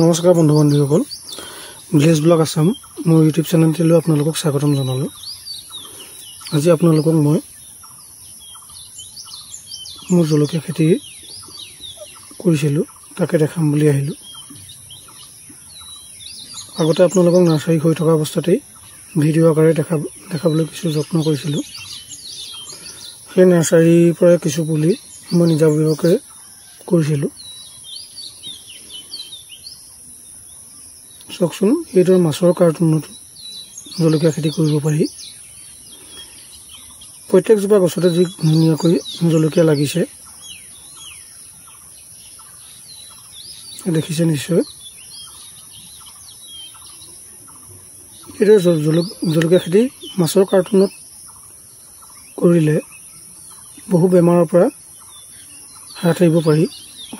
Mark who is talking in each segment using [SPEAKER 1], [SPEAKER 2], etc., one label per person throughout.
[SPEAKER 1] নমস্কাৰ বন্ধু বান্ধৱীসকল village blog Assam মোৰ ইউটিউব চেনেলটিলৈ আপোনালোকক স্বাগতম জনালোঁ আজি আপোনালোকক মই মোৰ জলকীয়া খেতি কৰিছিলোঁ তাকে দেখাম বুলি আহিলোঁ আগতে আপোনালোকক নাৰ্চাৰী হৈ থকা অৱস্থাতেই ভিডিঅ' আকাৰে দেখা দেখাবলৈ কিছু যত্ন কৰিছিলোঁ সেই নাৰ্চাৰীৰ পৰা কিছু পুলি মই নিজাববীয়াকৈ কৰিছিলোঁ চাওকচোন এইদৰে মাছৰ কাৰ্টুনত জলকীয়া খেতি কৰিব পাৰি প্ৰত্যেকজোপা গছতে যি ধুনীয়াকৈ জলকীয়া লাগিছে দেখিছে নিশ্চয় এইদৰে জলকীয়া খেতি মাছৰ কাৰ্টুনত কৰিলে বহু বেমাৰৰ পৰা হাত সাৰিব পাৰি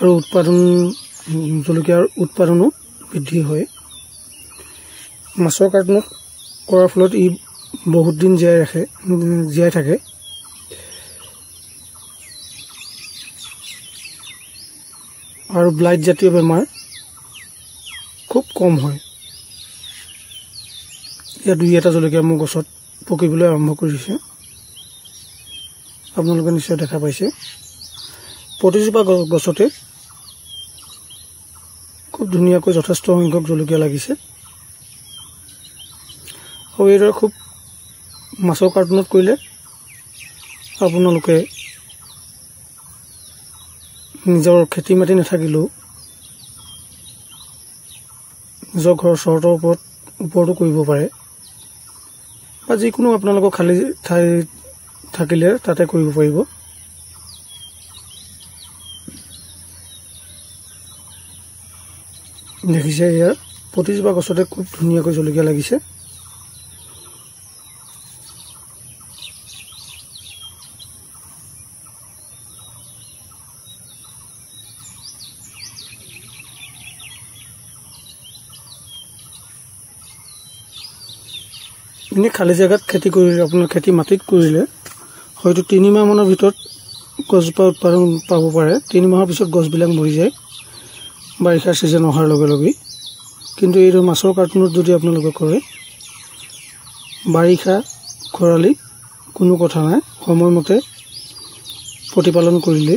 [SPEAKER 1] আৰু উৎপাদন জলকীয়াৰ উৎপাদনো বৃদ্ধি হয় মাছৰ কাৰ্টনত কৰাৰ ফলত ই বহুত দিন জীয়াই ৰাখে জীয়াই থাকে আৰু জাতীয় বেমাৰ খুব কম হয় ইয়াত দুই এটা জলকীয়া মোৰ গছত পকিবলৈ আৰম্ভ কৰিছে আপোনালোকে নিশ্চয় দেখা পাইছে প্ৰতিজোপা গছতে খুব ধুনীয়াকৈ যথেষ্ট সংখ্যক জলকীয়া লাগিছে শৰীৰৰ খুব মাছৰ কাৰ্টুনত কৰিলে আপোনালোকে নিজৰ খেতি মাটি নাথাকিলেও নিজৰ ঘৰৰ চৰ্তৰ ওপৰত ওপৰতো কৰিব পাৰে বা যিকোনো আপোনালোকৰ খালী ঠাই থাকিলে তাতে কৰিব পাৰিব দেখিছে ইয়াৰ পঁচিছ বা গছতে খুব ধুনীয়াকৈ জলকীয়া লাগিছে এনেই খালী জেগাত খেতি কৰিলে আপোনাৰ খেতি মাটিত কৰিলে হয়তো তিনিমাহমানৰ ভিতৰত গছজোপা উৎপাদন পাব পাৰে তিনিমাহৰ পিছত গছবিলাক মৰি যায় বাৰিষাৰ ছিজন অহাৰ লগে লগেই কিন্তু এইটো মাছৰ কাৰ্টুনত যদি আপোনালোকে কৰে বাৰিষা খৰালি কোনো কথা নাই সময়মতে প্ৰতিপালন কৰিলে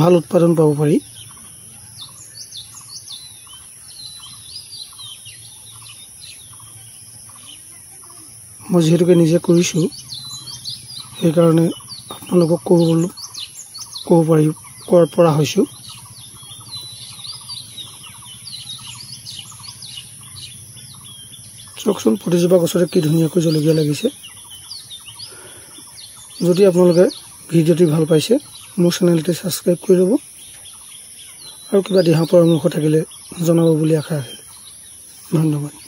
[SPEAKER 1] ভাল উৎপাদন পাব পাৰি মই যিহেতুকে নিজে কৰিছোঁ সেইকাৰণে আপোনালোকক ক'ব গ'লোঁ ক'ব পাৰি কোৱাৰ পৰা হৈছোঁ চাওকচোন প্ৰতিজোপা গছতে কি ধুনীয়াকৈ জলকীয়া লাগিছে যদি আপোনালোকে ভিডিঅ'টি ভাল পাইছে মোৰ চেনেলটি ছাবস্ক্ৰাইব কৰি ল'ব আৰু কিবা দিহা পৰামৰ্শ থাকিলে জনাব বুলি আশা আছে ধন্যবাদ